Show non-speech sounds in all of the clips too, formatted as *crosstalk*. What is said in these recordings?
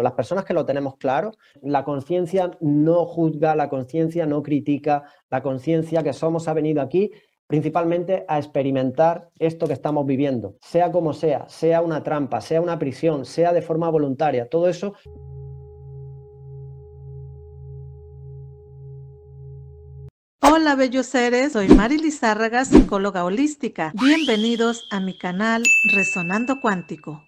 Las personas que lo tenemos claro, la conciencia no juzga, la conciencia no critica, la conciencia que somos ha venido aquí principalmente a experimentar esto que estamos viviendo, sea como sea, sea una trampa, sea una prisión, sea de forma voluntaria, todo eso Hola bellos seres, soy Mari Lizárraga, psicóloga holística. Bienvenidos a mi canal Resonando Cuántico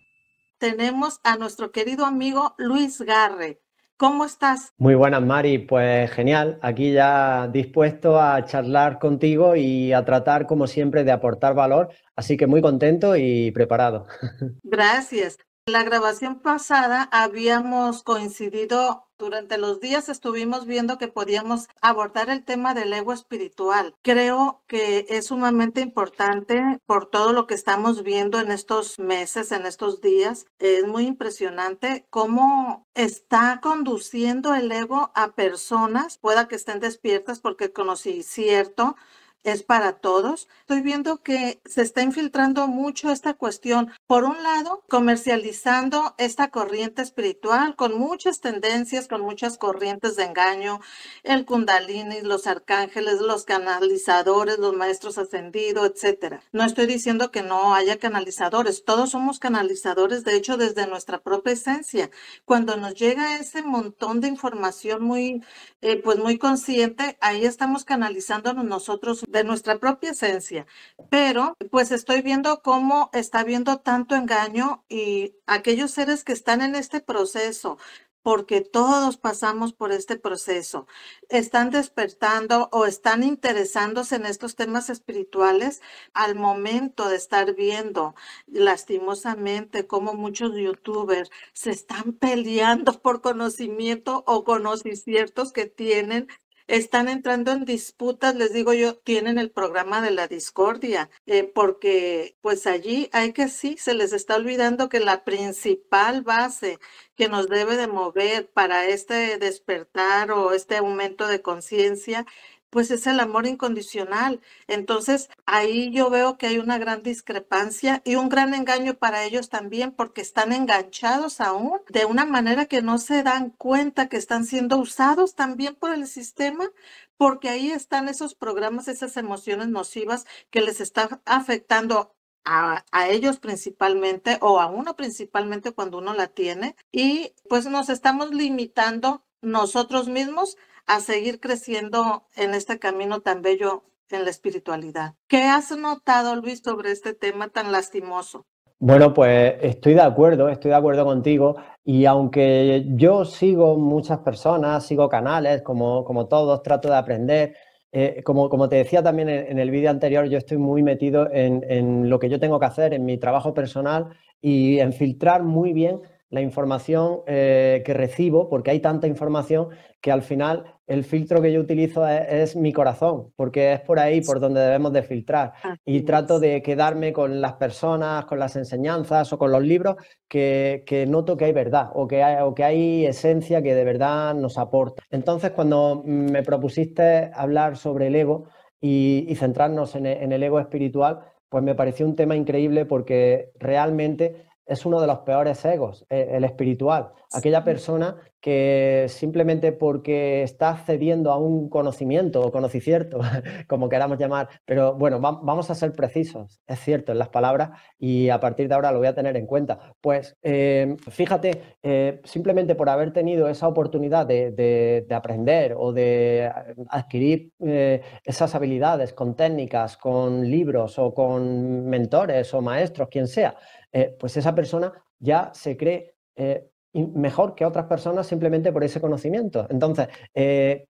tenemos a nuestro querido amigo Luis Garre. ¿Cómo estás? Muy buenas, Mari. Pues genial. Aquí ya dispuesto a charlar contigo y a tratar, como siempre, de aportar valor. Así que muy contento y preparado. *laughs* Gracias la grabación pasada habíamos coincidido durante los días estuvimos viendo que podíamos abordar el tema del ego espiritual. Creo que es sumamente importante por todo lo que estamos viendo en estos meses, en estos días. Es muy impresionante cómo está conduciendo el ego a personas, pueda que estén despiertas porque conocí cierto, es para todos. Estoy viendo que se está infiltrando mucho esta cuestión. Por un lado, comercializando esta corriente espiritual con muchas tendencias, con muchas corrientes de engaño, el kundalini, los arcángeles, los canalizadores, los maestros ascendidos, etcétera. No estoy diciendo que no haya canalizadores, todos somos canalizadores, de hecho, desde nuestra propia esencia. Cuando nos llega ese montón de información muy, eh, pues muy consciente, ahí estamos canalizándonos nosotros de nuestra propia esencia. Pero pues estoy viendo cómo está habiendo tanto engaño y aquellos seres que están en este proceso, porque todos pasamos por este proceso. Están despertando o están interesándose en estos temas espirituales al momento de estar viendo lastimosamente cómo muchos youtubers se están peleando por conocimiento o conocimientos que tienen están entrando en disputas, les digo yo, tienen el programa de la discordia, eh, porque pues allí hay que sí, se les está olvidando que la principal base que nos debe de mover para este despertar o este aumento de conciencia pues es el amor incondicional. Entonces, ahí yo veo que hay una gran discrepancia y un gran engaño para ellos también, porque están enganchados aún de una manera que no se dan cuenta que están siendo usados también por el sistema, porque ahí están esos programas, esas emociones nocivas que les están afectando a, a, ellos principalmente o a uno principalmente cuando uno la tiene y pues nos estamos limitando nosotros mismos a seguir creciendo en este camino tan bello en la espiritualidad. ¿Qué has notado, Luis, sobre este tema tan lastimoso? Bueno, pues estoy de acuerdo, estoy de acuerdo contigo. Y aunque yo sigo muchas personas, sigo canales, como, como todos, trato de aprender. Eh, como, como, te decía también en, el vídeo anterior, yo estoy muy metido en, en lo que yo tengo que hacer, en mi trabajo personal y en filtrar muy bien la información eh, que recibo, porque hay tanta información que al final el filtro que yo utilizo es, mi corazón, porque es por ahí por donde debemos de filtrar. y trato de quedarme con las personas, con las enseñanzas o con los libros que, que noto que hay verdad o que hay, esencia que de verdad nos aporta. Entonces, cuando me propusiste hablar sobre el ego y, centrarnos en el ego espiritual, pues me pareció un tema increíble porque realmente es uno de los peores egos, e, el espiritual. Aquella persona que simplemente porque está accediendo a un conocimiento o conocimiento *laughs* como queramos llamar, pero bueno, vamos a ser precisos, es cierto, en las palabras y a partir de ahora lo voy a tener en cuenta. Pues em, fíjate, eh, simplemente por haber tenido esa oportunidad de, aprender o de adquirir eh, esas habilidades con técnicas, con libros o con mentores o maestros, quien sea, eh, pues esa persona ya se cree eh, mejor que otras personas simplemente por ese conocimiento. Entonces, eh,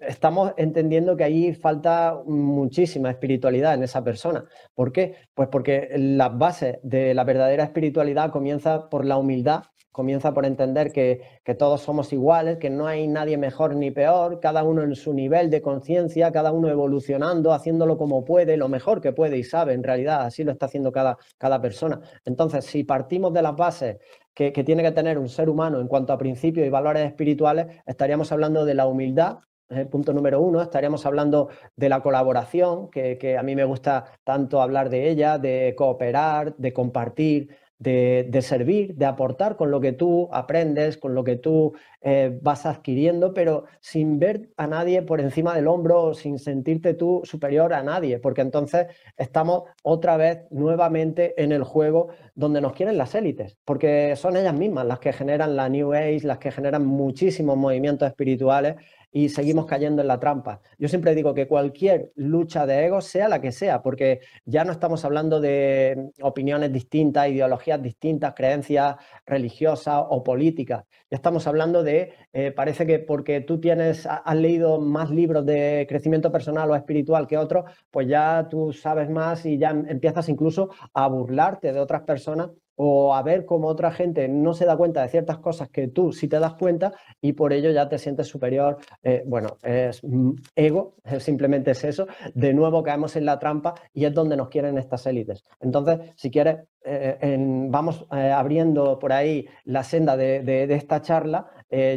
estamos entendiendo que ahí falta muchísima espiritualidad en esa persona. ¿Por qué? Pues porque la base de la verdadera espiritualidad comienza por la humildad comienza por entender que, todos somos iguales, que no hay nadie mejor ni peor, cada uno en su nivel de conciencia, cada uno evolucionando, haciéndolo como puede, lo mejor que puede y sabe, en realidad, así lo está haciendo cada, cada persona. Entonces, si partimos de las bases que, tiene que tener un ser humano en cuanto a principios y valores espirituales, estaríamos hablando de la humildad, el ¿eh? punto número uno, estaríamos hablando de la colaboración, que, a mí me gusta tanto hablar de ella, de cooperar, de compartir, de, servir, de aportar con lo que tú aprendes, con lo que tú eh, vas adquiriendo, pero sin ver a nadie por encima del hombro, sin sentirte tú superior a nadie, porque entonces estamos otra vez nuevamente en el juego donde nos quieren las élites, porque son ellas mismas las que generan la New Age, las que generan muchísimos movimientos espirituales y seguimos cayendo en la trampa. Yo siempre digo que cualquier lucha de ego sea la que sea, porque ya no estamos hablando de mm, opiniones distintas, ideologías distintas, creencias religiosas o políticas. Ya estamos hablando de, eh, parece que porque tú tienes, has leído más libros de crecimiento personal o espiritual que otros, pues ya tú sabes más y ya em-, empiezas incluso a burlarte de otras personas o a ver cómo otra gente no se da cuenta de ciertas cosas que tú sí te das cuenta y por ello ya te sientes superior. Eh, bueno, es mm, ego, simplemente es eso. De nuevo caemos en la trampa y es donde nos quieren estas élites. Entonces, si quieres, eh, vamos eh, abriendo por ahí la senda de, esta charla.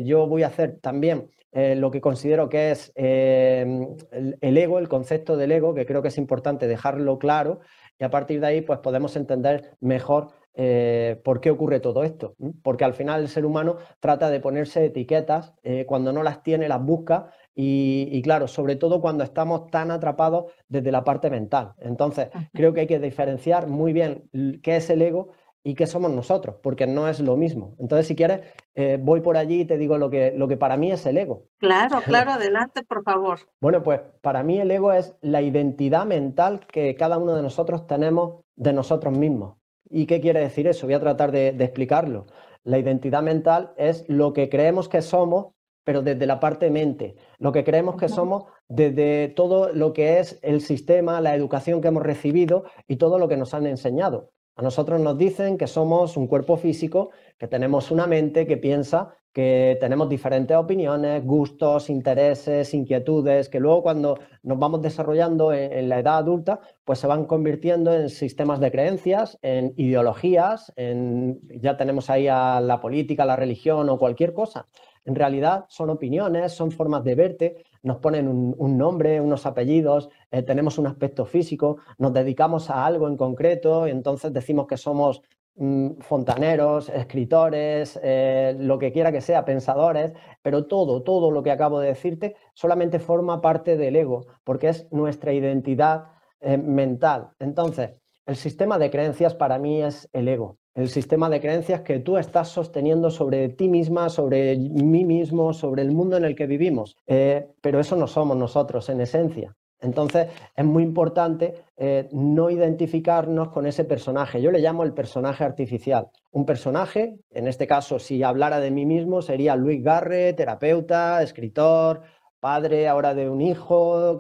yo voy a hacer también lo que considero que es el, ego, el concepto del ego, que creo que es importante dejarlo claro y a partir de ahí pues podemos entender mejor eh, por qué ocurre todo esto. ¿Mm? Porque al final el ser humano trata de ponerse etiquetas, eh, cuando no las tiene las busca y, claro, sobre todo cuando estamos tan atrapados desde la parte mental. Entonces, creo que hay que diferenciar muy bien qué es el ego y qué somos nosotros, porque no es lo mismo. Entonces, si quieres, eh, voy por allí y te digo lo que, lo que para mí es el ego. Claro, *laughs* claro, adelante, por favor. Bueno, pues para mí el ego es la identidad mental que cada uno de nosotros tenemos de nosotros mismos. ¿Y qué quiere decir eso? Voy a tratar de, explicarlo. La identidad mental es lo que creemos que somos, pero desde la parte mente, lo que creemos que somos desde todo lo que es el sistema, la educación que hemos recibido y todo lo que nos han enseñado. A nosotros nos dicen que somos un cuerpo físico, que tenemos una mente que piensa que tenemos diferentes opiniones, gustos, intereses, inquietudes, que luego cuando nos vamos desarrollando en, la edad adulta, pues se van convirtiendo en sistemas de creencias, en ideologías, en, ya tenemos ahí a la política, la religión o cualquier cosa. En realidad son opiniones, son formas de verte, nos ponen un, nombre, unos apellidos, eh, tenemos un aspecto físico, nos dedicamos a algo en concreto, y entonces decimos que somos Mm, fontaneros, escritores, eh, lo que quiera que sea, pensadores, pero todo, todo lo que acabo de decirte solamente forma parte del ego, porque es nuestra identidad eh, mental. Entonces, el sistema de creencias para mí es el ego, el sistema de creencias que tú estás sosteniendo sobre ti misma, sobre mí mismo, sobre el mundo en el que vivimos, eh, pero eso no somos nosotros en esencia. Entonces es muy importante eh, no identificarnos con ese personaje. Yo le llamo el personaje artificial. Un personaje, en este caso, si hablara de mí mismo, sería Luis Garre, terapeuta, escritor, padre ahora de un hijo,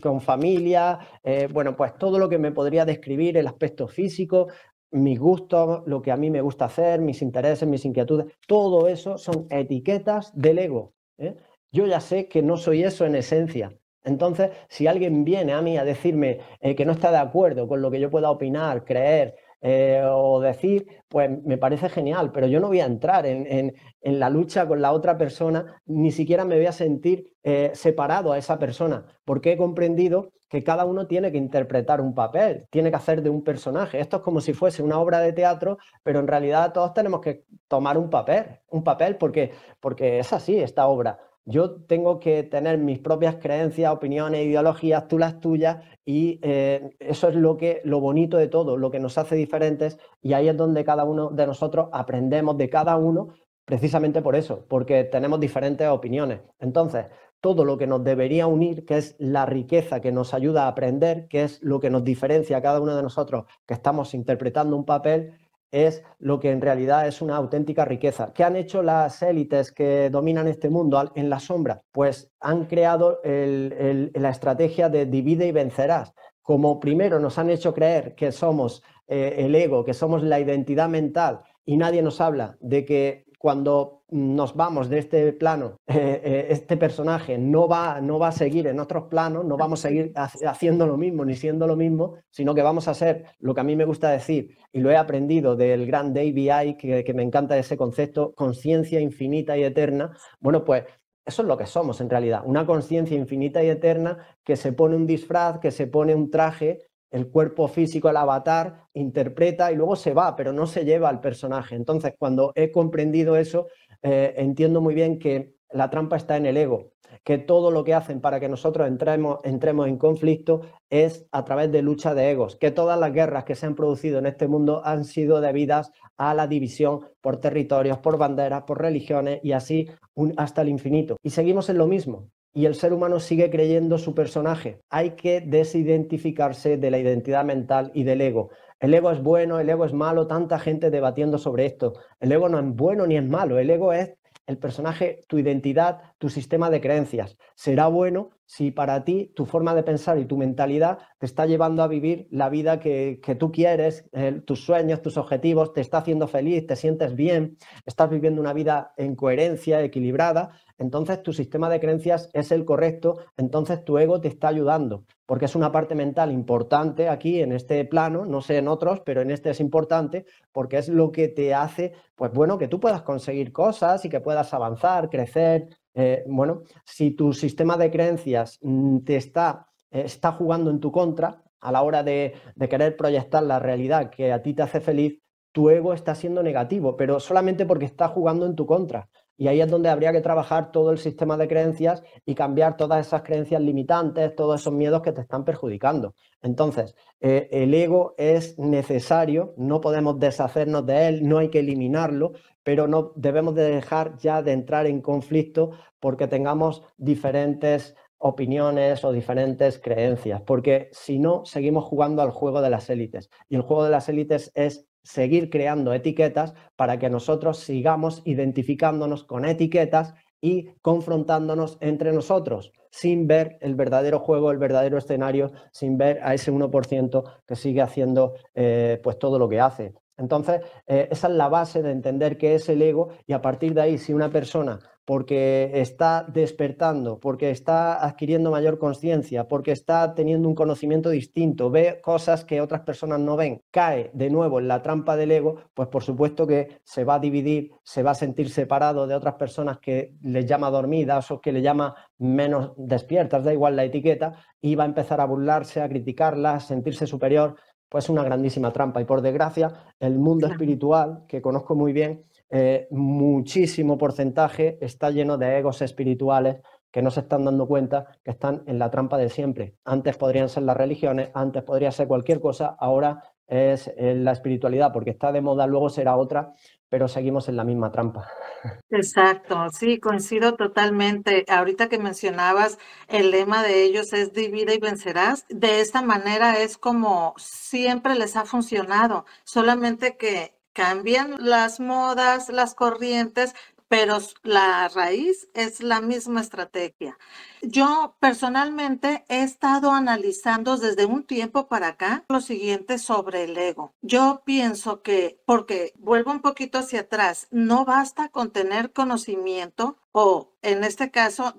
con familia, eh, bueno, pues todo lo que me podría describir, el aspecto físico, mis gustos, lo que a mí me gusta hacer, mis intereses, mis inquietudes, todo eso son etiquetas del ego. ¿eh? Yo ya sé que no soy eso en esencia, entonces, si alguien viene a mí a decirme eh, que no está de acuerdo con lo que yo pueda opinar, creer eh, o decir, pues me parece genial, pero yo no voy a entrar en, en, en la lucha con la otra persona, ni siquiera me voy a sentir eh, separado a esa persona, porque he comprendido que cada uno tiene que interpretar un papel, tiene que hacer de un personaje. Esto es como si fuese una obra de teatro, pero en realidad todos tenemos que tomar un papel, un papel porque, porque es así esta obra. Yo tengo que tener mis propias creencias, opiniones, ideologías, tú las tuyas, y eh, eso es lo, que, lo bonito de todo, lo que nos hace diferentes, y ahí es donde cada uno de nosotros aprendemos de cada uno, precisamente por eso, porque tenemos diferentes opiniones. Entonces, todo lo que nos debería unir, que es la riqueza que nos ayuda a aprender, que es lo que nos diferencia a cada uno de nosotros, que estamos interpretando un papel, es lo que en realidad es una auténtica riqueza. ¿Qué han hecho las élites que dominan este mundo en la sombra? Pues han creado la estrategia de divide y vencerás. Como primero nos han hecho creer que somos eh, el ego, que somos la identidad mental y nadie nos habla de que cuando nos vamos de este plano, eh, eh, este personaje no va, a seguir en otros planos, no vamos a seguir haciendo lo mismo ni siendo lo mismo, sino que vamos a ser lo que a mí me gusta decir, y lo he aprendido del gran David I que, que me encanta ese concepto, conciencia infinita y eterna. Bueno, pues eso es lo que somos en realidad, una conciencia infinita y eterna que se pone un disfraz, que se pone un traje el cuerpo físico, el avatar, interpreta y luego se va, pero no se lleva al personaje. Entonces, cuando he comprendido eso, eh, entiendo muy bien que la trampa está en el ego, que todo lo que hacen para que nosotros entremos, en conflicto es a través de lucha de egos, que todas las guerras que se han producido en este mundo han sido debidas a la división por territorios, por banderas, por religiones y así hasta el infinito. Y seguimos en lo mismo y el ser humano sigue creyendo su personaje. Hay que desidentificarse de la identidad mental y del ego. El ego es bueno, el ego es malo, tanta gente debatiendo sobre esto. El ego no es bueno ni es malo, el ego es el personaje, tu identidad, tu sistema de creencias. Será bueno si para ti tu forma de pensar y tu mentalidad te está llevando a vivir la vida que, tú quieres, tus sueños, tus objetivos, te está haciendo feliz, te sientes bien, estás viviendo una vida en coherencia, equilibrada, entonces tu sistema de creencias es el correcto, entonces tu ego te está ayudando, porque es una parte mental importante aquí en este plano, no sé en otros, pero en este es importante porque es lo que te hace, pues bueno, que tú puedas conseguir cosas y que puedas avanzar, crecer. Eh, bueno, si tu sistema de creencias mm, te está, eh, está jugando en tu contra a la hora de querer proyectar la realidad que a ti te hace feliz, tu ego está siendo negativo, pero solamente porque está jugando en tu contra. Y ahí es donde habría que trabajar todo el sistema de creencias y cambiar todas esas creencias limitantes, todos esos miedos que te están perjudicando. Entonces, eh, el ego es necesario, no podemos deshacernos de él, no hay que eliminarlo, pero no debemos de dejar ya de entrar en conflicto porque tengamos diferentes opiniones o diferentes creencias, porque si no, seguimos jugando al juego de las élites. Y el juego de las élites es seguir creando etiquetas para que nosotros sigamos identificándonos con etiquetas y confrontándonos entre nosotros sin ver el verdadero juego, el verdadero escenario, sin ver a ese 1% que sigue haciendo eh, pues todo lo que hace. Entonces, eh, esa es la base de entender qué es el ego y a partir de ahí, si una persona porque está despertando, porque está adquiriendo mayor conciencia, porque está teniendo un conocimiento distinto, ve cosas que otras personas no ven, cae de nuevo en la trampa del ego, pues por supuesto que se va a dividir, se va a sentir separado de otras personas que le llama dormidas o que le llama menos despiertas, da igual la etiqueta, y va a empezar a burlarse, a criticarlas, a sentirse superior, pues una grandísima trampa. Y por desgracia, el mundo espiritual, que conozco muy bien, eh, muchísimo porcentaje está lleno de egos espirituales que no se están dando cuenta que están en la trampa de siempre. Antes podrían ser las religiones, antes podría ser cualquier cosa, ahora es eh, la espiritualidad, porque está de moda, luego será otra, pero seguimos en la misma trampa. *laughs* Exacto, sí, coincido totalmente. Ahorita que mencionabas, el lema de ellos es divida y vencerás. De esta manera es como siempre les ha funcionado, solamente que cambian las modas, las corrientes, pero la raíz es la misma estrategia. Yo personalmente he estado analizando desde un tiempo para acá lo siguiente sobre el ego. Yo pienso que, porque vuelvo un poquito hacia atrás, no basta con tener conocimiento o en este caso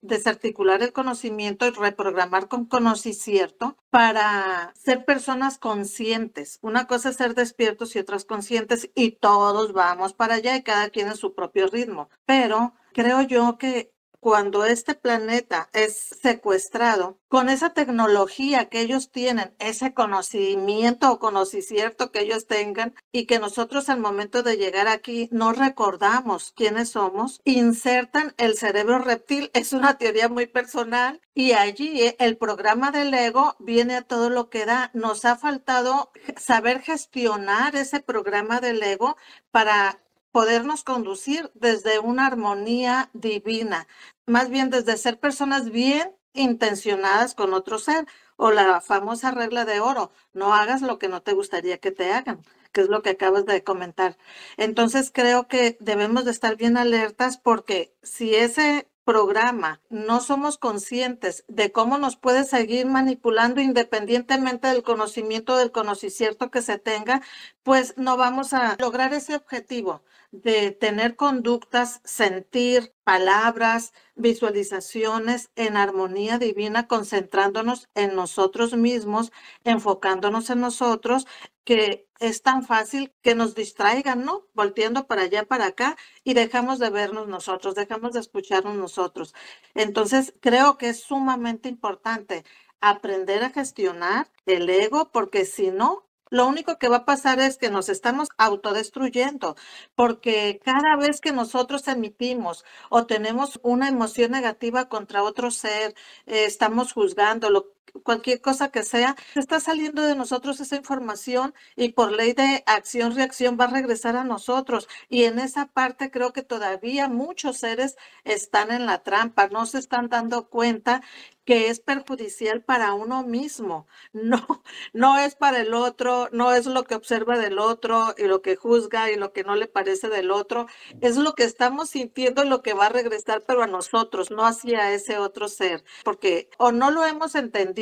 desarticular el conocimiento y reprogramar con conocimiento para ser personas conscientes. Una cosa es ser despiertos y otras conscientes y todos vamos para allá y cada quien en su propio ritmo. Pero creo yo que cuando este planeta es secuestrado, con esa tecnología que ellos tienen, ese conocimiento o conocimiento que ellos tengan y que nosotros al momento de llegar aquí no recordamos quiénes somos, insertan el cerebro reptil. *laughs* Es una teoría muy personal y allí eh, el programa del ego viene a todo lo que da. Nos ha faltado saber gestionar ese programa del ego para podernos conducir desde una armonía divina, más bien desde ser personas bien intencionadas con otro ser, o la famosa regla de oro, no hagas lo que no te gustaría que te hagan, que es lo que acabas de comentar. Entonces creo que debemos de estar bien alertas porque si ese programa no somos conscientes de cómo nos puede seguir manipulando independientemente del conocimiento del conocimiento que se tenga, pues no vamos a lograr ese objetivo de tener conductas, sentir, palabras, visualizaciones en armonía divina, concentrándonos en nosotros mismos, enfocándonos en nosotros, que es tan fácil que nos distraigan, ¿no? Volteando para allá, para acá, y dejamos de vernos nosotros, dejamos de escucharnos nosotros. Entonces, creo que es sumamente importante aprender a gestionar el ego, porque si no, lo único que va a pasar es que nos estamos autodestruyendo, porque cada vez que nosotros emitimos o tenemos una emoción negativa contra otro ser, juzgando eh, estamos juzgándolo, cualquier cosa que sea, está saliendo de nosotros esa información y por ley de acción-reacción va a regresar a nosotros. Y en esa parte creo que todavía muchos seres están en la trampa, no se están dando cuenta que es perjudicial para uno mismo, *laughs* no, no es para el otro, no es lo que observa del otro y lo que juzga y lo que no le parece del otro, es lo que estamos sintiendo lo que va a regresar, pero a nosotros, no hacia ese otro ser, porque o no lo hemos entendido,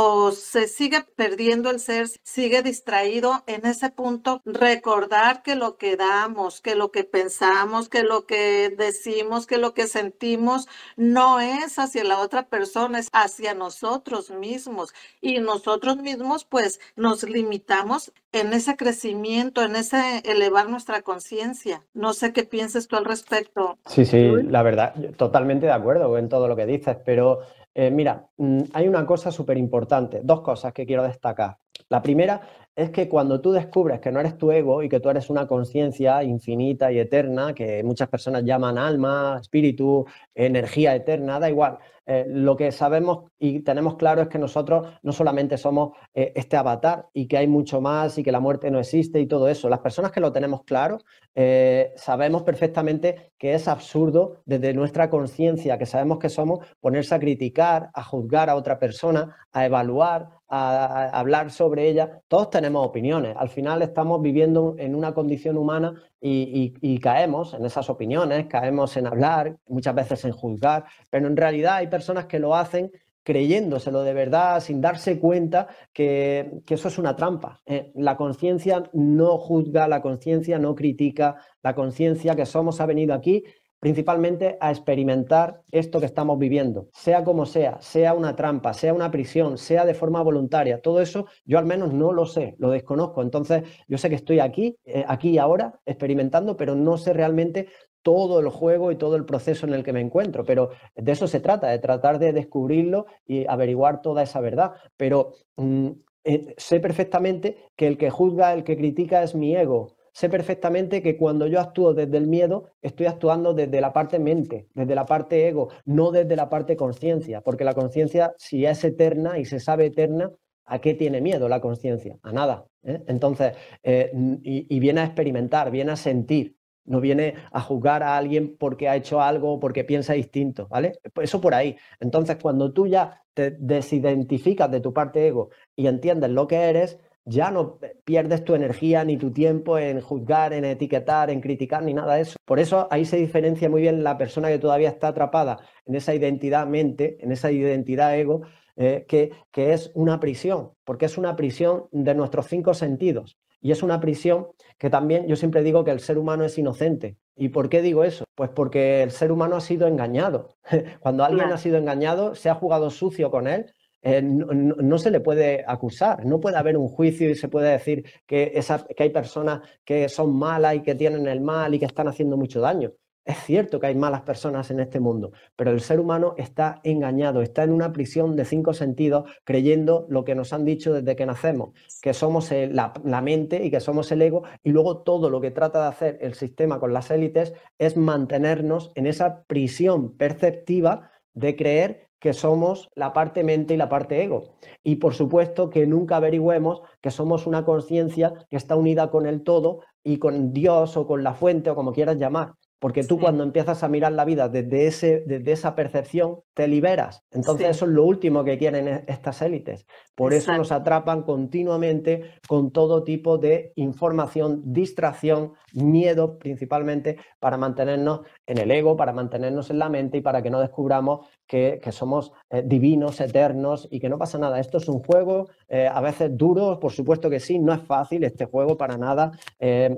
o se sigue perdiendo el ser, sigue distraído en ese punto, recordar que lo que damos, que lo que pensamos, que lo que decimos, que lo que sentimos no es hacia la otra persona, es hacia nosotros mismos. Y nosotros mismos pues nos limitamos en ese crecimiento, en ese elevar nuestra conciencia. No sé qué pienses tú al respecto. Sí, sí, la verdad, totalmente de acuerdo en todo lo que dices, pero eh, mira, Mm, hay una cosa súper importante, dos cosas que quiero destacar. La primera es que cuando tú descubres que no eres tu ego y que tú eres una conciencia infinita y eterna, que muchas personas llaman alma, espíritu, energía eterna, da igual, eh, lo que sabemos y tenemos claro es que nosotros no solamente somos eh, este avatar y que hay mucho más y que la muerte no existe y todo eso. Las personas que lo tenemos claro eh, sabemos perfectamente que es absurdo desde nuestra conciencia, que sabemos que somos, ponerse a criticar, a juzgar a otra persona, a evaluar, a, hablar sobre ella. Todos tenemos opiniones. Al final estamos viviendo en una condición humana y, caemos en esas opiniones, caemos en hablar, muchas veces en juzgar, pero en realidad hay personas que lo hacen creyéndoselo de verdad, sin darse cuenta que, eso es una trampa. Eh, la conciencia no juzga, la conciencia no critica, la conciencia que somos ha venido aquí principalmente a experimentar esto que estamos viviendo, sea como sea, sea una trampa, sea una prisión, sea de forma voluntaria, todo eso yo al menos no lo sé, lo desconozco. Entonces yo sé que estoy aquí, eh, aquí y ahora, experimentando, pero no sé realmente todo el juego y todo el proceso en el que me encuentro, pero de eso se trata, de tratar de descubrirlo y averiguar toda esa verdad. Pero mm, eh, sé perfectamente que el que juzga, el que critica es mi ego, sé perfectamente que cuando yo actúo desde el miedo, estoy actuando desde la parte mente, desde la parte ego, no desde la parte conciencia, porque la conciencia, si es eterna y se sabe eterna, ¿A qué tiene miedo la conciencia? A nada. ¿eh? Entonces, eh, y, viene a experimentar, viene a sentir, no viene a juzgar a alguien porque ha hecho algo o porque piensa distinto, ¿vale? Pues eso por ahí. Entonces, cuando tú ya te desidentificas de tu parte ego y entiendes lo que eres, ya no pierdes tu energía ni tu tiempo en juzgar, en etiquetar, en criticar, ni nada de eso. Por eso ahí se diferencia muy bien la persona que todavía está atrapada en esa identidad mente, en esa identidad ego, eh, que, es una prisión, porque es una prisión de nuestros cinco sentidos. Y es una prisión que también yo siempre digo que el ser humano es inocente. ¿Y por qué digo eso? Pues porque el ser humano ha sido engañado. *laughs* Cuando alguien ha sido engañado, se ha jugado sucio con él, eh, no, se le puede acusar, no puede haber un juicio y se puede decir que, que hay personas que son malas y que tienen el mal y que están haciendo mucho daño. Es cierto que hay malas personas en este mundo, pero el ser humano está engañado, está en una prisión de cinco sentidos creyendo lo que nos han dicho desde que nacemos, que somos la, la, mente y que somos el ego, y luego todo lo que trata de hacer el sistema con las élites es mantenernos en esa prisión perceptiva de creer que somos la parte mente y la parte ego. Y por supuesto que nunca averigüemos que somos una conciencia que está unida con el todo y con Dios o con la fuente o como quieras llamar. Porque tú cuando empiezas a mirar la vida desde, ese, desde esa percepción, te liberas. Entonces eso es lo último que quieren e, estas élites. Por eso nos atrapan continuamente con todo tipo de información, distracción, miedo principalmente, para mantenernos en el ego, para mantenernos en la mente y para que no descubramos que, somos eh, divinos, eternos y que no pasa nada. Esto es un juego, eh, a veces duro, por supuesto que sí, no es fácil este juego para nada, eh,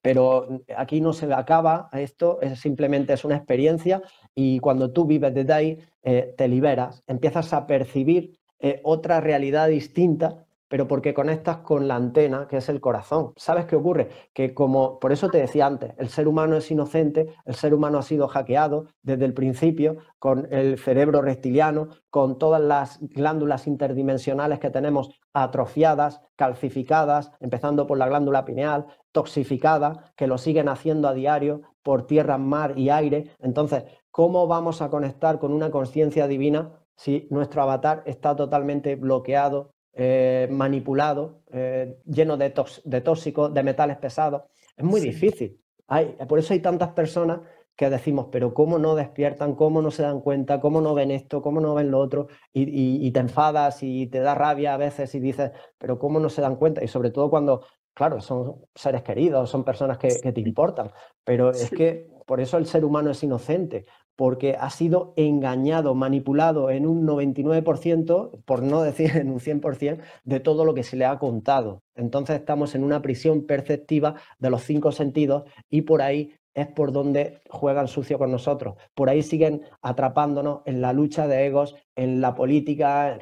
pero aquí no se acaba esto, es, simplemente es una experiencia y cuando tú vives de ahí, te liberas, empiezas a percibir otra realidad distinta pero porque conectas con la antena, que es el corazón. ¿Sabes qué ocurre? Que como, por eso te decía antes, el ser humano es inocente, el ser humano ha sido hackeado desde el principio con el cerebro reptiliano, con todas las glándulas interdimensionales que tenemos atrofiadas, calcificadas, empezando por la glándula pineal, toxificada, que lo siguen haciendo a diario por tierra, mar y aire. Entonces, ¿cómo vamos a conectar con una conciencia divina si nuestro avatar está totalmente bloqueado eh, manipulado, eh, lleno de, de tóxicos, de metales pesados. Es muy difícil. Hay, por eso hay tantas personas que decimos, pero ¿cómo no despiertan? ¿Cómo no se dan cuenta? ¿Cómo no ven esto? ¿Cómo no ven lo otro? Y, te enfadas y te da rabia a veces y dices, pero ¿cómo no se dan cuenta? Y sobre todo cuando, claro, son seres queridos, son personas que te importan, pero es que por eso el ser humano es inocente porque ha sido engañado, manipulado en un 99%, por no decir *laughs* en un 100%, de todo lo que se le ha contado. Entonces estamos en una prisión perceptiva de los cinco sentidos y por ahí es por donde juegan sucio con nosotros. Por ahí siguen atrapándonos en la lucha de egos, en la política,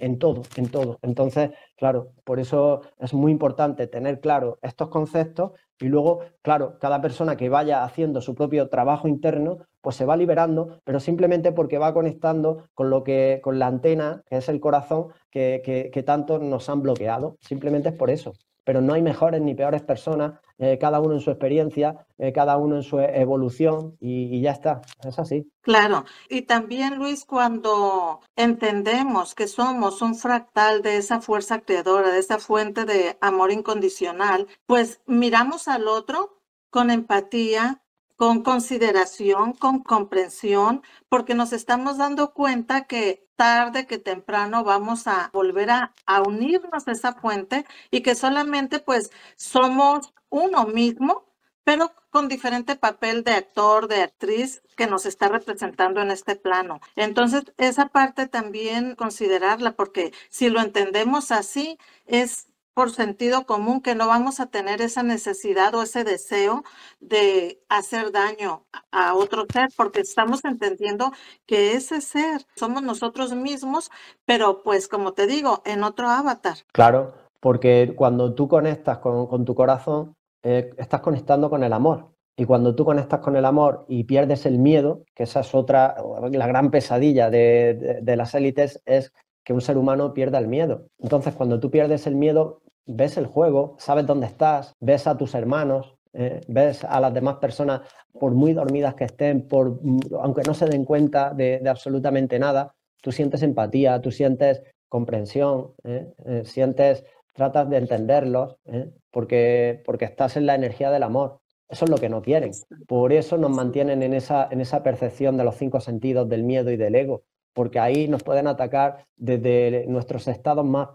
en todo, en todo. Entonces, claro, por eso es muy importante tener claro estos conceptos y luego, claro, cada persona que vaya haciendo su propio trabajo interno pues se va liberando, pero simplemente porque va conectando con lo que, con la antena, que es el corazón, que, tanto nos han bloqueado. Simplemente es por eso. Pero no hay mejores ni peores personas, eh, cada uno en su experiencia, eh, cada uno en su evolución y, y ya está. Es así. Claro. Y también, Luis, cuando entendemos que somos un fractal de esa fuerza creadora, de esa fuente de amor incondicional, pues miramos al otro con empatía, con consideración, con comprensión, porque nos estamos dando cuenta que tarde que temprano vamos a volver a, unirnos a esa fuente y que solamente pues somos uno mismo, pero con diferente papel de actor, de actriz que nos está representando en este plano. Entonces, esa parte también considerarla, porque si lo entendemos así, es por sentido común que no vamos a tener esa necesidad o ese deseo de hacer daño a otro ser, porque estamos entendiendo que ese ser somos nosotros mismos, pero pues como te digo, en otro avatar. Claro, porque cuando tú conectas con, tu corazón, eh, estás conectando con el amor. Y cuando tú conectas con el amor y pierdes el miedo, que esa es otra, la gran pesadilla de, de las élites, es que un ser humano pierda el miedo. Entonces, cuando tú pierdes el miedo, ves el juego, sabes dónde estás, ves a tus hermanos, eh, ves a las demás personas, por muy dormidas que estén, por, aunque no se den cuenta de, absolutamente nada, tú sientes empatía, tú sientes comprensión, eh, eh, sientes, tratas de entenderlos, porque, porque estás en la energía del amor. Eso es lo que no quieren. Por eso nos mantienen en esa, en esa percepción de los cinco sentidos, del miedo y del ego porque ahí nos pueden atacar desde nuestros estados más,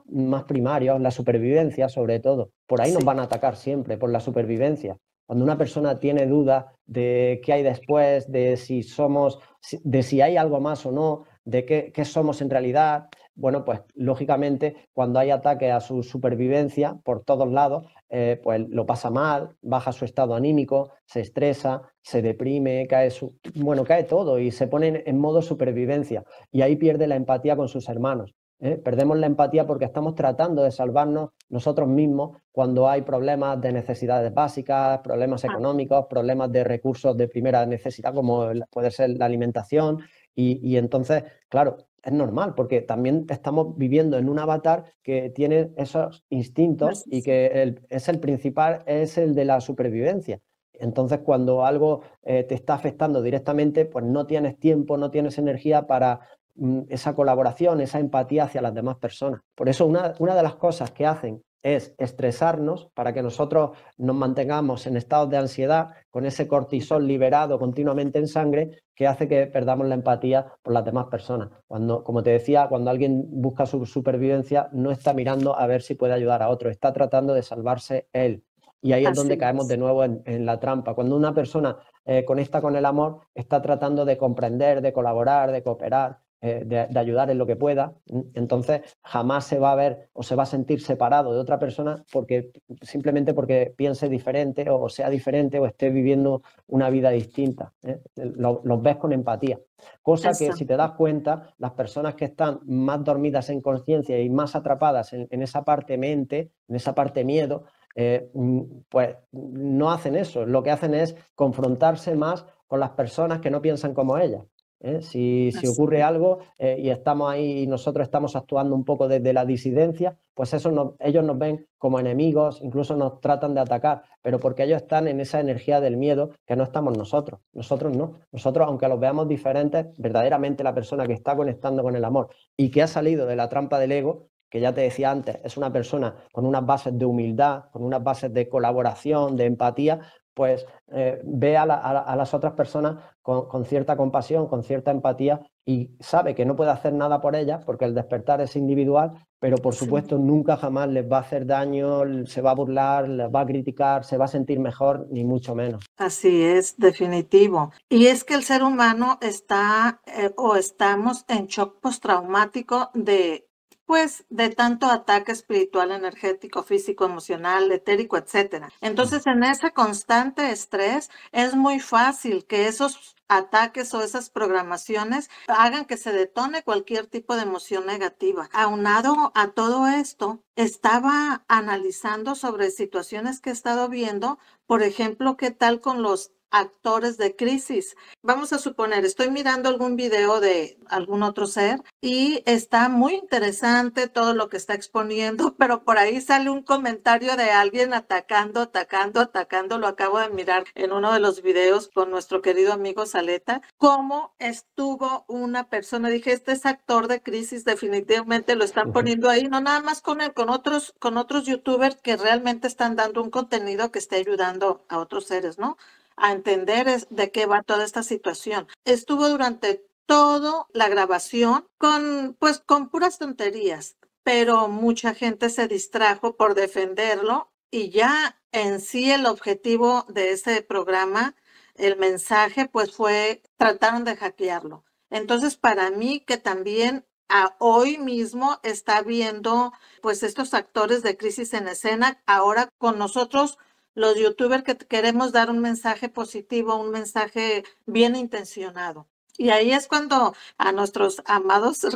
primarios, la supervivencia sobre todo. Por ahí nos van a atacar siempre, por la supervivencia. Cuando una persona tiene duda de qué hay después, de si somos, de si hay algo más o no, de qué, qué somos en realidad, bueno, pues lógicamente cuando hay ataque a su supervivencia por todos lados, eh, pues lo pasa mal, baja su estado anímico, se estresa, se deprime, cae su... bueno, cae todo y se pone en modo supervivencia y ahí pierde la empatía con sus hermanos. ¿eh? Perdemos la empatía porque estamos tratando de salvarnos nosotros mismos cuando hay problemas de necesidades básicas, problemas ah. económicos, problemas de recursos de primera necesidad como puede ser la alimentación y, y entonces, claro, es normal, porque también estamos viviendo en un avatar que tiene esos instintos y que es el principal, es el de la supervivencia. Entonces, cuando algo eh, te está afectando directamente, pues no tienes tiempo, no tienes energía para mm, esa colaboración, esa empatía hacia las demás personas. Por eso, una, una de las cosas que hacen es estresarnos para que nosotros nos mantengamos en estados de ansiedad con ese cortisol liberado continuamente en sangre que hace que perdamos la empatía por las demás personas. Cuando, como te decía, cuando alguien busca su supervivencia, no está mirando a ver si puede ayudar a otro, está tratando de salvarse él. Y ahí es donde caemos de nuevo en, la trampa. Cuando una persona eh, conecta con el amor, está tratando de comprender, de colaborar, de cooperar, eh, de, ayudar en lo que pueda, mm, entonces jamás se va a ver o se va a sentir separado de otra persona porque simplemente porque piense diferente o sea diferente o esté viviendo una vida distinta. ¿eh? Los ves con empatía. Cosa que si te das cuenta, las personas que están más dormidas en conciencia y más atrapadas en, esa parte mente, en esa parte miedo, eh, mm, pues no hacen eso. Lo que hacen es confrontarse más con las personas que no piensan como ellas. ¿eh? Si, ocurre algo eh, y estamos ahí y nosotros estamos actuando un poco desde la disidencia, pues eso ellos nos ven como enemigos, incluso nos tratan de atacar, pero porque ellos están en esa energía del miedo que no estamos nosotros. Nosotros no. Nosotros, aunque los veamos diferentes, verdaderamente la persona que está conectando con el amor y que ha salido de la trampa del ego, que ya te decía antes, es una persona con unas bases de humildad, con unas bases de colaboración, de empatía, pues eh, ve a, las otras personas con, cierta compasión, con cierta empatía y sabe que no puede hacer nada por ellas porque el despertar es individual, pero por supuesto nunca jamás les va a hacer daño, se va a burlar, les va a criticar, se va a sentir mejor, ni mucho menos. Así es, definitivo. Y es que el ser humano está eh, o estamos en shock postraumático de pues de tanto ataque espiritual, energético, físico, emocional, etérico, etcétera. Entonces, en ese constante estrés es muy fácil que esos ataques o esas programaciones hagan que se detone cualquier tipo de emoción negativa. Aunado a todo esto, estaba analizando sobre situaciones que he estado viendo, por ejemplo, qué tal con los actores de crisis. Vamos a suponer, estoy mirando algún video de algún otro ser y está muy interesante todo lo que está exponiendo, *laughs* pero por ahí sale un comentario de alguien atacando, atacando, atacando. Lo acabo de mirar en uno de los videos con nuestro querido amigo Saleta, cómo estuvo una persona. Dije, este es actor de crisis, definitivamente lo están poniendo ahí, no nada más con él, con otros, con otros youtubers que realmente están dando un contenido que esté ayudando a otros seres, ¿no? a entender es de qué va toda esta situación. Estuvo durante toda la grabación con, pues, con puras tonterías, pero mucha gente se distrajo por defenderlo y ya en sí el objetivo de ese programa, el mensaje, pues fue, trataron de hackearlo. Entonces, para mí que también a hoy mismo está viendo pues estos actores de crisis en escena ahora con nosotros los youtubers que queremos dar un mensaje positivo, un mensaje bien intencionado. Y ahí es cuando a nuestros amados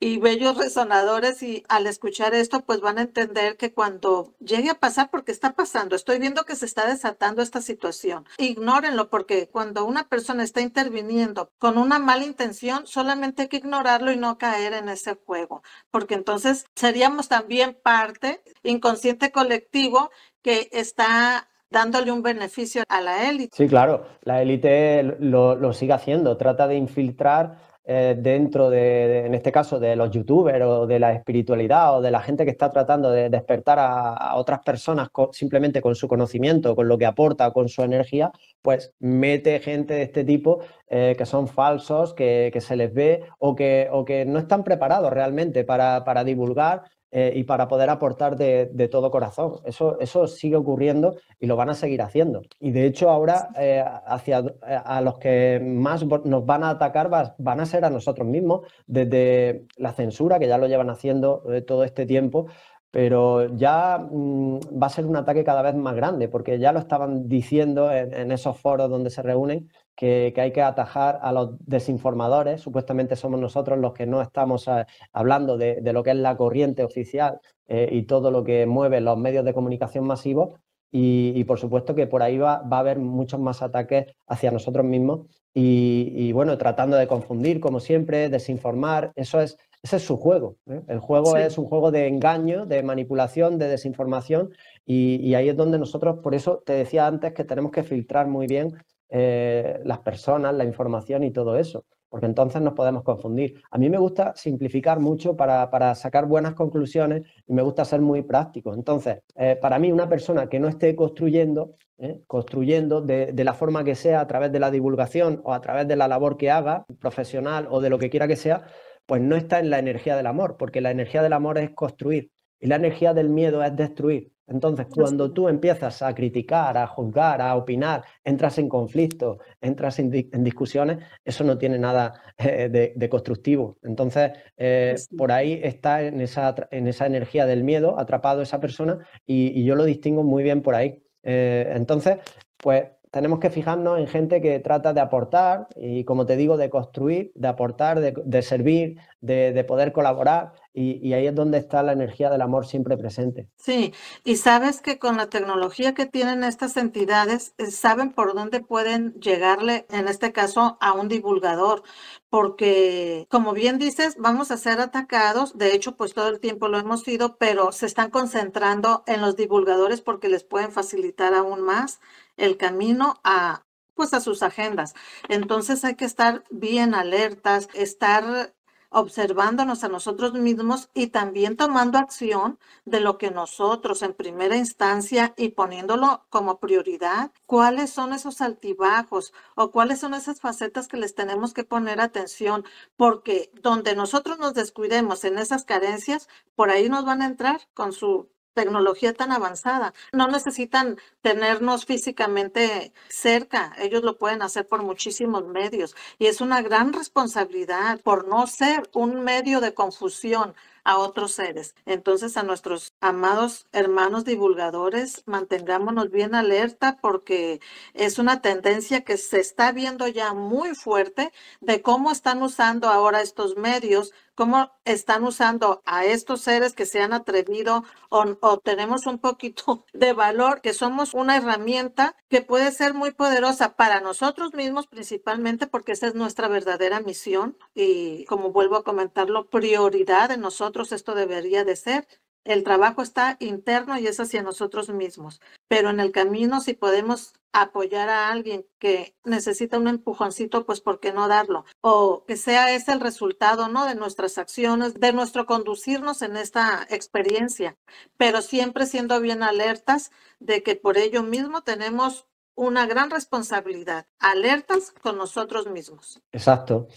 y bellos resonadores y al escuchar esto, pues van a entender que cuando llegue a pasar, porque está pasando, estoy viendo que se está desatando esta situación. Ignórenlo porque cuando una persona está interviniendo con una mala intención, solamente hay que ignorarlo y no caer en ese juego, porque entonces seríamos también parte inconsciente colectivo que está dándole un beneficio a la élite. Sí, claro, la élite lo, sigue haciendo, trata de infiltrar eh, dentro de, en este caso, de los youtubers o de la espiritualidad o de la gente que está tratando de despertar a, otras personas simplemente con su conocimiento, con lo que aporta, con su energía, pues mete gente de este tipo eh, que son falsos, que, se les ve o que, no están preparados realmente para divulgar eh, y para poder aportar de, todo corazón. Eso, eso sigue ocurriendo y lo van a seguir haciendo. Y de hecho ahora eh, hacia, eh, a los que más nos van a atacar van a ser a nosotros mismos, desde la censura, que ya lo llevan haciendo todo este tiempo, pero ya mm, va a ser un ataque cada vez más grande, porque ya lo estaban diciendo en esos foros donde se reúnen que, hay que atajar a los desinformadores. Supuestamente somos nosotros los que no estamos eh, hablando de, lo que es la corriente oficial eh, y todo lo que mueve los medios de comunicación masivos. Y, por supuesto que por ahí va, va, a haber muchos más ataques hacia nosotros mismos. Y, bueno, tratando de confundir, como siempre, desinformar, eso es ese es su juego. ¿eh? El juego es un juego de engaño, de manipulación, de desinformación y, ahí es donde nosotros, por eso te decía antes que tenemos que filtrar muy bien eh, las personas, la información y todo eso, porque entonces nos podemos confundir. A mí me gusta simplificar mucho para, para sacar buenas conclusiones y me gusta ser muy práctico. Entonces, eh, para mí una persona que no esté construyendo, eh, construyendo de, de la forma que sea, a través de la divulgación o a través de la labor que haga, profesional o de lo que quiera que sea, pues no está en la energía del amor, porque la energía del amor es construir, y la energía del miedo es destruir. Entonces, cuando tú empiezas a criticar, a juzgar, a opinar, entras en conflictos, entras en, discusiones, eso no tiene nada eh, de, constructivo. Entonces, eh, pues por ahí está en esa, en esa, energía del miedo atrapado esa persona y, yo lo distingo muy bien por ahí. Eh, entonces, pues tenemos que fijarnos en gente que trata de aportar y, como te digo, de construir, de aportar, de, servir, de, poder colaborar. Y, y, ahí es donde está la energía del amor siempre presente. Sí, y sabes que con la tecnología que tienen estas entidades, eh, saben por dónde pueden llegarle, en este caso, a un divulgador, porque, como bien dices, vamos a ser atacados, de hecho, pues todo el tiempo lo hemos sido, pero se están concentrando en los divulgadores porque les pueden facilitar aún más el camino a pues a sus agendas. Entonces hay que estar bien alertas, estar observándonos a nosotros mismos y también tomando acción de lo que nosotros en primera instancia y poniéndolo como prioridad, cuáles son esos altibajos o cuáles son esas facetas que les tenemos que poner atención, porque donde nosotros nos descuidemos en esas carencias, por ahí nos van a entrar con su tecnología tan avanzada. No necesitan tenernos físicamente cerca, ellos lo pueden hacer por muchísimos medios y es una gran responsabilidad por no ser un medio de confusión a otros seres. Entonces, a nuestros amados hermanos divulgadores, mantengámonos bien alerta porque es una tendencia que se está viendo ya muy fuerte de cómo están usando ahora estos medios cómo están usando a estos seres que se han atrevido o, tenemos un poquito *laughs* de valor, que somos una herramienta que puede ser muy poderosa para nosotros mismos principalmente porque esa es nuestra verdadera misión y como vuelvo a comentarlo, prioridad de nosotros esto debería de ser el trabajo está interno y es hacia nosotros mismos, pero en el camino si podemos apoyar a alguien que necesita un empujoncito, pues ¿por qué no darlo? O que sea ese el resultado, ¿no? De nuestras acciones, de nuestro conducirnos en esta experiencia, pero siempre siendo bien alertas de que por ello mismo tenemos una gran responsabilidad, alertas con nosotros mismos. Exacto.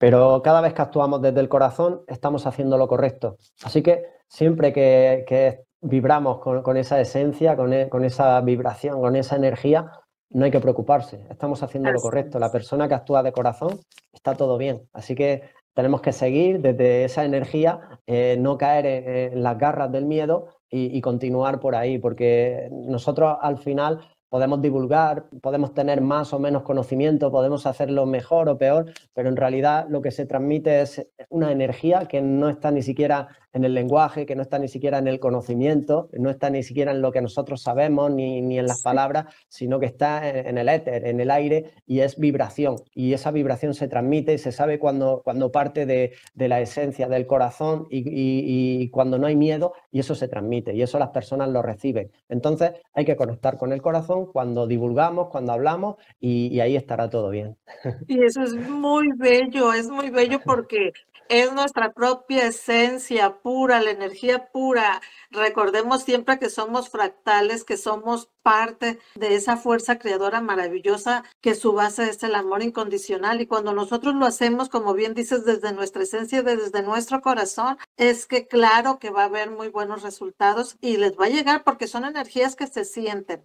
Pero cada vez que actuamos desde el corazón, estamos haciendo lo correcto. Así que siempre que, vibramos con, esa esencia, e, con, esa vibración, con esa energía, no hay que preocuparse. Estamos haciendo lo correcto. La persona que actúa de corazón está todo bien. Así que tenemos que seguir desde esa energía, eh, no caer en, las garras del miedo y continuar por ahí, porque nosotros al final podemos divulgar, podemos tener más o menos conocimiento, podemos hacerlo mejor o peor, pero en realidad lo que se transmite es una energía que no está ni siquiera en el lenguaje, que no está ni siquiera en el conocimiento, no está ni siquiera en lo que nosotros sabemos ni, en las palabras, sino que está en, el éter, en el aire y es vibración. Y esa vibración se transmite y se sabe cuando, cuando parte de, la esencia, del corazón y, cuando no hay miedo y eso se transmite y eso las personas lo reciben. Entonces hay que conectar con el corazón cuando divulgamos, cuando hablamos y, y ahí estará todo bien. Y eso es muy bello, es muy bello porque es nuestra propia esencia pura, la energía pura. Recordemos siempre que somos fractales, que somos parte de esa fuerza creadora maravillosa que su base es el amor incondicional. Y cuando nosotros lo hacemos, como bien dices, desde nuestra esencia, desde nuestro corazón, es que claro que va a haber muy buenos resultados y les va a llegar porque son energías que se sienten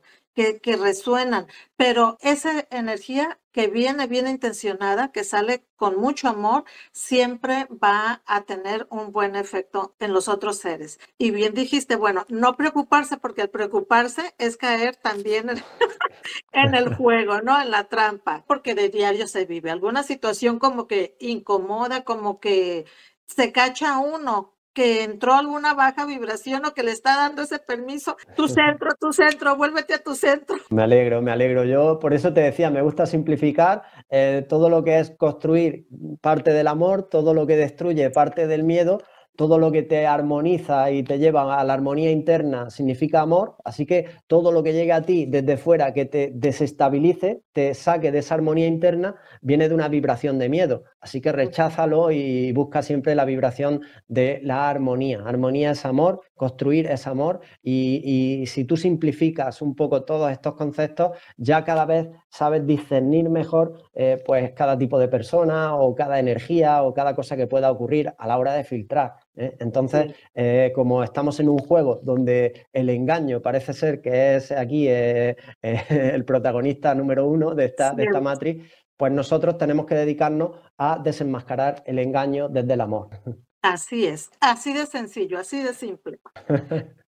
que, resuenan, pero esa energía que viene bien intencionada, que sale con mucho amor, siempre va a tener un buen efecto en los otros seres. Y bien dijiste, bueno, no preocuparse, porque al preocuparse es caer también en, *laughs* en el *laughs* juego, ¿no? En la trampa, porque de diario se vive alguna situación como que incomoda, como que se cacha uno que entró alguna baja vibración o que le está dando ese permiso, tu centro, tu centro, vuélvete a tu centro. Me alegro, me alegro. Yo por eso te decía, me gusta simplificar eh, todo lo que es construir parte del amor, todo lo que destruye parte del miedo, todo lo que te armoniza y te lleva a la armonía interna significa amor, así que todo lo que llegue a ti desde fuera que te desestabilice, te saque de esa armonía interna, viene de una vibración de miedo. Así que recházalo y busca siempre la vibración de la armonía. Armonía es amor construir ese amor y, si tú simplificas un poco todos estos conceptos, ya cada vez sabes discernir mejor eh, pues cada tipo de persona o cada energía o cada cosa que pueda ocurrir a la hora de filtrar. ¿eh? Entonces, eh, como estamos en un juego donde el engaño parece ser que es aquí *laughs* el protagonista número uno de esta, de esta matriz, pues nosotros tenemos que dedicarnos a desenmascarar el engaño desde el amor. *laughs* Así es, así de sencillo, así de simple.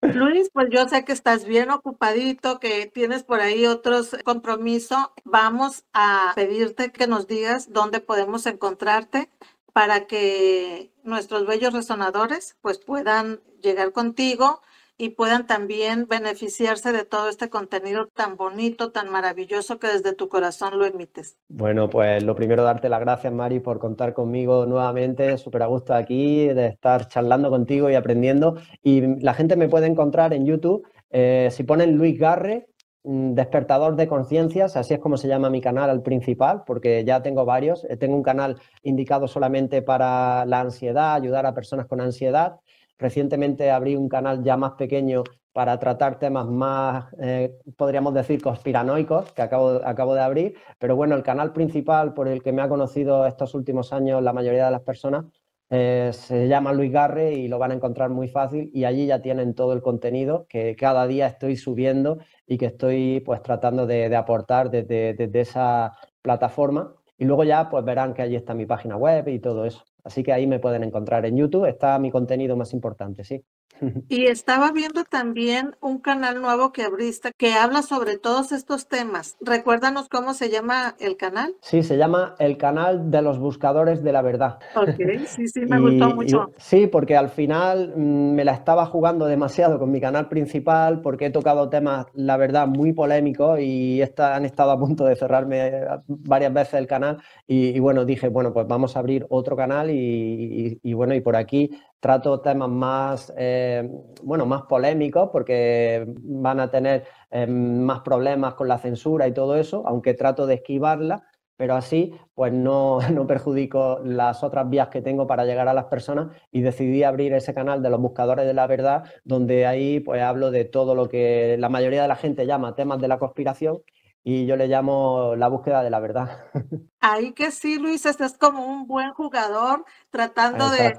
Luis, pues yo sé que estás bien ocupadito, que tienes por ahí otros compromisos. Vamos a pedirte que nos digas dónde podemos encontrarte para que nuestros bellos resonadores pues puedan llegar contigo y puedan también beneficiarse de todo este contenido tan bonito, tan maravilloso que desde tu corazón lo emites. Bueno, pues lo primero darte las gracias, Mari, por contar conmigo nuevamente, súper a gusto aquí, de estar charlando contigo y aprendiendo. Y la gente me puede encontrar en YouTube, eh, si ponen Luis Garre, mm, Despertador de Conciencias, así es como se llama mi canal, al principal, porque ya tengo varios. Eh, tengo un canal indicado solamente para la ansiedad, ayudar a personas con ansiedad. Recientemente abrí un canal ya más pequeño para tratar temas más, eh, podríamos decir, conspiranoicos, que acabo, acabo de abrir. Pero bueno, el canal principal por el que me ha conocido estos últimos años la mayoría de las personas eh, se llama Luis Garre y lo van a encontrar muy fácil y allí ya tienen todo el contenido que cada día estoy subiendo y que estoy pues tratando de, aportar desde, desde, esa plataforma y luego ya pues verán que allí está mi página web y todo eso. Así que ahí me pueden encontrar en YouTube, está mi contenido más importante, sí. *laughs* Y estaba viendo también un canal nuevo que abriste que habla sobre todos estos temas. Recuérdanos cómo se llama el canal. Sí, se llama el canal de los buscadores de la verdad. Ok, *laughs* sí, sí, me gustó mucho. sí, porque al final mm, me la estaba jugando demasiado con mi canal principal porque he tocado temas, la verdad, muy polémicos y han estado a punto de cerrarme eh, varias veces el canal. Y, bueno, dije, bueno, pues vamos a abrir otro canal y, bueno, y por aquí trato temas más... Eh, eh, bueno, más polémicos porque van a tener eh, más problemas con la censura y todo eso, aunque trato de esquivarla, pero así pues no, *laughs* no, perjudico las otras vías que tengo para llegar a las personas y decidí abrir ese canal de los buscadores de la verdad, donde ahí pues hablo de todo lo que la mayoría de la gente llama temas de la conspiración y yo le llamo la búsqueda de la verdad. *laughs* Ahí que sí, Luis, estás como un buen jugador tratando de,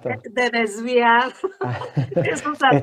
desviar *laughs* esos ataques.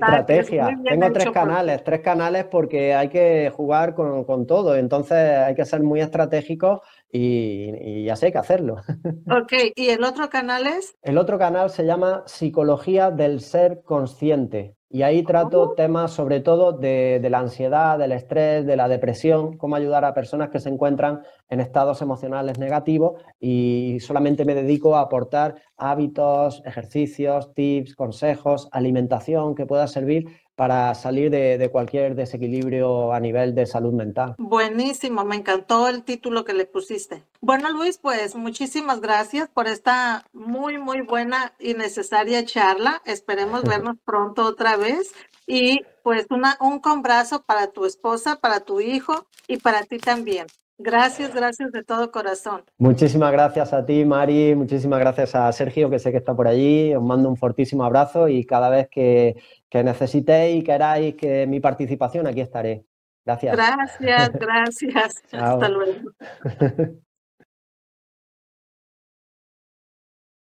Estrategia. Tengo tres canales, tres canales porque hay que jugar con, todo, entonces hay que ser muy estratégico y, ya sé que hacerlo. *laughs* Ok, ¿y el otro canal es? El otro canal se llama Psicología del Ser Consciente. Y ahí trato temas sobre todo de, la ansiedad, del estrés, de la depresión, cómo ayudar a personas que se encuentran en estados emocionales negativos y solamente me dedico a aportar hábitos, ejercicios, tips, consejos, alimentación que pueda servir para salir de, cualquier desequilibrio a nivel de salud mental. Buenísimo, me encantó el título que le pusiste. Bueno, Luis, pues muchísimas gracias por esta muy, muy buena y necesaria charla. Esperemos *laughs* vernos pronto otra vez. Y pues una, un combrazo para tu esposa, para tu hijo y para ti también. Gracias, gracias de todo corazón. Muchísimas gracias a ti, Mari. Muchísimas gracias a Sergio, que sé que está por allí. Os mando un fortísimo abrazo y cada vez que que necesitéis y queráis que mi participación, aquí estaré. Gracias. Gracias, gracias. *laughs* Hasta luego. *laughs*